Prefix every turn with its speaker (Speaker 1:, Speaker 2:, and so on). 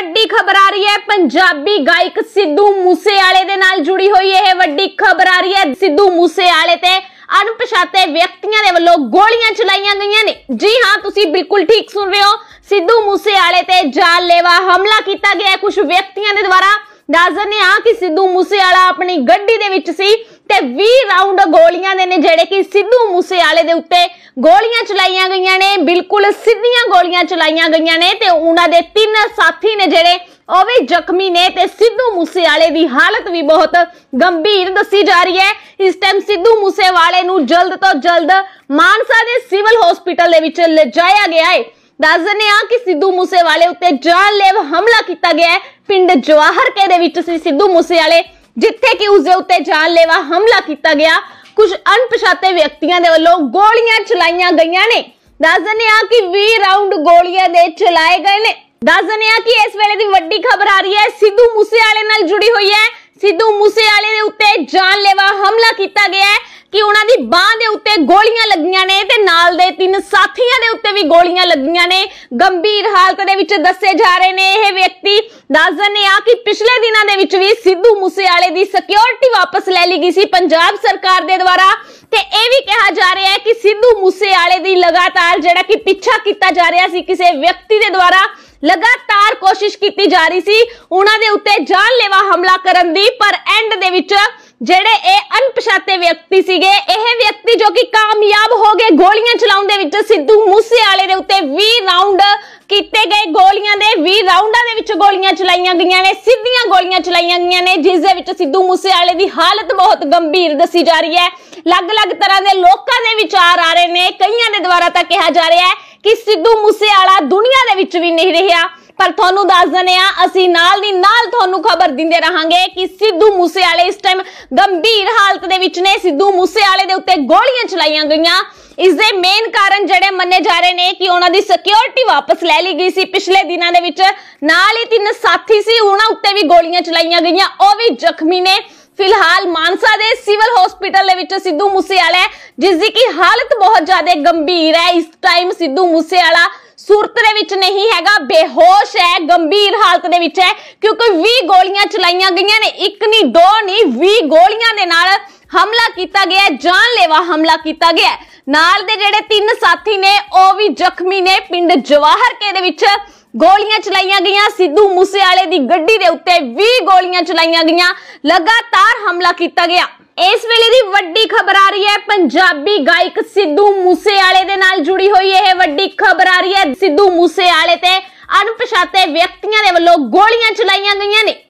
Speaker 1: ਵੱਡੀ ਖਬਰ ਆ ਰਹੀ ਹੈ ਪੰਜਾਬੀ ਗਾਇਕ ਸਿੱਧੂ ਮੂਸੇਵਾਲੇ ਦੇ ਨਾਲ ਜੁੜੀ ਹੋਈ ਇਹ ਵੱਡੀ ਖਬਰ ਆ ਰਹੀ ਹੈ ਸਿੱਧੂ ਮੂਸੇਵਾਲੇ ਤੇ ਅਣਪਛਾਤੇ ਵਿਅਕਤੀਆਂ ਦੇ ਵੱਲੋਂ ਗੋਲੀਆਂ ਚਲਾਈਆਂ ਗਈਆਂ ਨੇ ਜੀ ਹਾਂ ਤੁਸੀਂ ਬਿਲਕੁਲ ਠੀਕ ਸੁਣ ਰਹੇ ਹੋ ਸਿੱਧੂ ਮੂਸੇਵਾਲੇ ਤੇ ਜਾਨਲੇਵਾ ਹਮਲਾ ਕੀਤਾ ਗਿਆ ਕੁਝ ਵਿਅਕਤੀਆਂ ਦੇ ਦੁਆਰਾ ਦੱਸ ਨੇ ਆ ਕਿ ਸਿੱਧੂ ਮੂਸੇਵਾਲਾ ਆਪਣੀ ਗੱਡੀ ਦੇ ਵਿੱਚ ਸੀ ਤੇ 20 ਰਾਉਂਡ ਗੋਲੀਆਂ ਦੇ ਨੇ ਜਿਹੜੇ ਕਿ ਸਿੱਧੂ ਮੂਸੇਵਾਲੇ ਦੇ ਉੱਤੇ ਗੋਲੀਆਂ ਚਲਾਈਆਂ ਗਈਆਂ ਨੇ ਬਿਲਕੁਲ ਸਿੱਧੀਆਂ ਗੋਲੀਆਂ ਚਲਾਈਆਂ ਗਈਆਂ ਨੇ ਤੇ ਉਹਨਾਂ ਦੇ ਤਿੰਨ ਸਾਥੀ ਨੇ ਜਿਹੜੇ ਉਹ ਵੀ ਜ਼ਖਮੀ ਨੇ ਤੇ ਸਿੱਧੂ ਮੂਸੇਵਾਲੇ ਦੀ ਹਾਲਤ ਵੀ ਬਹੁਤ ਗੰਭੀਰ ਦੱਸੀ ਜਾ ਰਹੀ ਹੈ ਇਸ ਟਾਈਮ ਸਿੱਧੂ ਮੂਸੇਵਾਲੇ ਨੂੰ ਜਲਦ ਤੋਂ ਜਲਦ ਮਾਨਸਾ ਦੇ ਸਿਵਲ ਹਸਪੀਟਲ ਦੇ ਵਿੱਚ ਲਿਜਾਇਆ ਗਿਆ ਹੈ ਦੱਸ ਦਿੰਨੇ ਆ ਕਿ ਸਿੱਧੂ ਮੂਸੇਵਾਲੇ ਉੱਤੇ ਜਾਨਲੇਵ ਹਮਲਾ ਕੀਤਾ ਗਿਆ ਪਿੰਡ ਜਵਾਹਰ ਕੇ ਦੇ ਵਿੱਚ ਸੀ ਸਿੱਧੂ ਮੂਸੇਵਾਲੇ ਜਿੱਥੇ ਕਿ ਉਸ ਦੇ ਉੱਤੇ ਜਾਨਲੇਵਾ ਹਮਲਾ ਕੀਤਾ ਗਿਆ ਕੁਝ ਅਣਪਛਾਤੇ ਵਿਅਕਤੀਆਂ ਦੇ ਵੱਲੋਂ ਗੋਲੀਆਂ ਚਲਾਈਆਂ ਗਈਆਂ ਨੇ ਦੱਸ ਦਿੰਨੇ ਆ ਕਿ 20 ਰਾਉਂਡ ਗੋਲੀਆਂ ਦੇ ਚਲਾਏ ਗਏ ਨੇ ਦੱਸ ਦਿੰਨੇ ਆ ਕਿ ਇਸ ਵੇਲੇ ਦੀ ਵੱਡੀ ਖਬਰ ਆ ਰਹੀ ਹੈ ਸਿੱਧੂ ਮੂਸੇਵਾਲੇ ਨਾਲ ਜੁੜੀ ਹੋਈ ਹੈ ਸਿੱਧੂ ਮੂਸੇਵਾਲੇ ਦੇ ਉੱਤੇ ਜਾਨਲੇਵਾ ਹਮਲਾ ਕੀਤਾ ਗਿਆ ਕਿ ਉਹਨਾਂ ਦੀ ਬਾਹ ਦੇ ਉੱਤੇ ਗੋਲੀਆਂ ਲੱਗੀਆਂ ਨੇ ਤੇ ਨਾਲ ਦੇ ਸਾਥੀਆਂ ਦੇ ਉੱਤੇ ਵੀ ਗੋਲੀਆਂ ਲੱਗੀਆਂ ਨੇ ਗੰਭੀਰ ਹਾਲਤ ਦੇ ਵਿੱਚ ਦੱਸੇ ਜਾ ਰਹੇ ਨੇ ਇਹ ਵਿਅਕਤੀ ਦੱਸਣ ਨੇ ਆ ਕਿ ਪਿਛਲੇ ਦਿਨਾਂ ਦੇ ਵਿੱਚ ਵੀ ਸਿੱਧੂ ਮੂਸੇਵਾਲੇ ਦੀ ਸਿਕਿਉਰਿਟੀ ਵਾਪਸ ਲੈ ਲਈ ਗਈ ਸੀ ਪੰਜਾਬ ਸਰਕਾਰ ਦੇ ਦੁਆਰਾ ਤੇ ਇਹ ਵੀ ਕਿਹਾ ਜਾ ਰਿਹਾ ਹੈ ਕਿ ਸਿੱਧੂ ਮੂਸੇਵਾਲੇ ਦੀ ਲਗਾਤਾਰ ਜਿਹੜਾ ਕਿ ਪਿੱਛਾ ਕੀਤਾ ਜਾ ਰਿਹਾ ਸੀ ਕਿਸੇ ਵਿਅਕਤੀ ਦੇ ਦੁਆਰਾ ਲਗਾਤਾਰ ਕੋਸ਼ਿਸ਼ ਕੀਤੀ ਜਾ ਰਹੀ ਸੀ ਉਹਨਾਂ ਦੇ ਉੱਤੇ ਜਾਨਲੇਵਾ ਹਮਲਾ ਕਰਨ ਦੀ ਪਰ ਐਂਡ ਦੇ ਵਿੱਚ ਜਿਹੜੇ ਇਹ ਅਣਪਛਾਤੇ ਵਿਅਕਤੀ ਸੀਗੇ ਇਹ ਵਿਅਕਤੀ ਜੋ ਕਿ ਕਾਮਯਾਬ ਹੋ ਗਏ ਗੋਲੀ ਉੱਤੇ 20 ਰਾਉਂਡ ਕੀਤੇ ਗਏ ਗੋਲੀਆਂ ਦੇ 20 ਰਾਉਂਡਾਂ ਦੇ ਵਿੱਚ ਗੋਲੀਆਂ ਚਲਾਈਆਂ ਗਈਆਂ ਨੇ ਸਿੱਧੀਆਂ ਗੋਲੀਆਂ ਚਲਾਈਆਂ ਗਈਆਂ ਨੇ ਜਿਸ ਦੇ ਵਿੱਚ ਸਿੱਧੂ ਮੂਸੇਵਾਲੇ ਦੀ ਹਾਲਤ ਬਹੁਤ ਗੰਭੀਰ ਦੱਸੀ ਜਾ ਰਹੀ ਹੈ ਅਲੱਗ-ਅਲੱਗ ਤਰ੍ਹਾਂ ਦੇ ਲੋਕਾਂ ਦੇ ਵਿਚਾਰ ਆ ਰਹੇ ਨੇ ਕਈਆਂ ਦੇ ਦੁਆਰਾ ਤਾਂ ਕਿਹਾ ਜਾ ਰਿਹਾ ਹੈ ਕਿ ਸਿੱਧੂ ਮੂਸੇਵਾਲਾ ਦੁਨੀਆ ਦੇ ਵਿੱਚ ਵੀ ਨਹੀਂ ਰਿਹਾ ਪਰ ਤੁਹਾਨੂੰ ਦੱਸ ਦਨੇ ਆ ਅਸੀਂ ਨਾਲ ਦੀ ਨਾਲ ਤੁਹਾਨੂੰ ਖਬਰ ਦਿੰਦੇ ਰਹਾਂਗੇ ਕਿ ਸਿੱਧੂ ਮੂਸੇਵਾਲੇ ਇਸ ਟਾਈਮ ਗੰਭੀਰ ਹਾਲਤ ਦੇ ਵਿੱਚ ਨੇ ਸਿੱਧੂ ਮੂਸੇਵਾਲੇ ਦੇ ਉੱਤੇ ਗੋਲੀਆਂ ਚਲਾਈਆਂ ਗਈਆਂ ਇਸ ਦੇ ਮੇਨ ਕਾਰਨ ਜਿਹੜੇ ਮੰਨੇ ਜਾ ਰਹੇ ਨੇ ਕਿ ਉਹਨਾਂ ਦੀ ਸਿਕਿਉਰਿਟੀ ਵਾਪਸ ਲੈ ਲਈ ਗਈ ਸੀ ਪਿਛਲੇ ਦਿਨਾਂ ਦੇ ਵਿੱਚ ਨਾਲ ਹੀ ਤਿੰਨ ਸਾਥੀ ਸੀ ਉਹਨਾਂ ਉੱਤੇ ਵੀ ਗੋਲੀਆਂ ਚਲਾਈਆਂ ਗਈਆਂ ਉਹ ਵੀ ਜ਼ਖਮੀ ਨੇ ਫਿਲਹਾਲ ਮਾਨਸਾ ਦੇ ਸਿਵਲ ਹਸਪੀਟਲ ਦੇ ਵਿੱਚ ਸਿੱਧੂ ਮੂਸੇਵਾਲਾ ਜਿਸ ਦੀ ਕੀ ਹਾਲਤ ਬਹੁਤ ਜ਼ਿਆਦਾ ਗੰਭੀਰ ਹੈ ਇਸ ਟਾਈਮ ਸਿੱਧੂ ਮੂਸੇਵਾਲਾ ਸੁਰਤ ਦੇ ਵਿੱਚ ਨਹੀਂ ਹੈਗਾ ਬੇਹੋਸ਼ ਹੈ ਗੰਭੀਰ ਹਾਲਤ ਦੇ ਵਿੱਚ ਹੈ ਕਿਉਂਕਿ 20 ਗੋਲੀਆਂ ਚਲਾਈਆਂ ਗਈਆਂ ਨੇ ਇੱਕ ਨਹੀਂ ਦੋ ਨਹੀਂ 20 ਗੋਲੀਆਂ ਦੇ ਨਾਲ ਹਮਲਾ ਕੀਤਾ ਗਿਆ ਜਾਨਲੇਵਾ ਹਮਲਾ ਕੀਤਾ ਗਿਆ ਨਾਲ ਦੇ ਜਿਹੜੇ ਤਿੰਨ ਸਾਥੀ ਨੇ ਉਹ ਵੀ ਜ਼ਖਮੀ ਨੇ ਪਿੰਡ ਜਵਾਹਰ ਕੇ ਦੇ ਵਿੱਚ ਗੋਲੀਆਂ ਚਲਾਈਆਂ ਗਈਆਂ ਸਿੱਧੂ ਮੂਸੇ ਵਾਲੇ ਦੀ ਗੱਡੀ ਦੇ ਉੱਤੇ 20 ਗੋਲੀਆਂ ਚਲਾਈਆਂ ਗਈਆਂ ਲਗਾਤਾਰ ਹਮਲਾ ਕੀਤਾ ਗਿਆ ਇਸ ਵੇਲੇ ਦੀ ਵੱਡੀ ਖਬਰ ਆ ਰਹੀ ਹੈ ਪੰਜਾਬੀ ਗਾਇਕ ਸਿੱਧੂ ਮੂਸੇ ਵਾਲੇ ਦੇ ਨਾਲ ਜੁੜੀ ਹੋਈ ਇਹ ਵੱਡੀ ਖਬਰ ਆ ਰਹੀ ਹੈ ਸਿੱਧੂ ਮੂਸੇ ਵਾਲੇ ਤੇ ਅਣਪਛਾਤੇ ਵਿਅਕਤੀਆਂ ਦੇ ਵੱਲੋਂ ਗੋਲੀਆਂ ਚਲਾਈਆਂ ਗਈਆਂ ਨੇ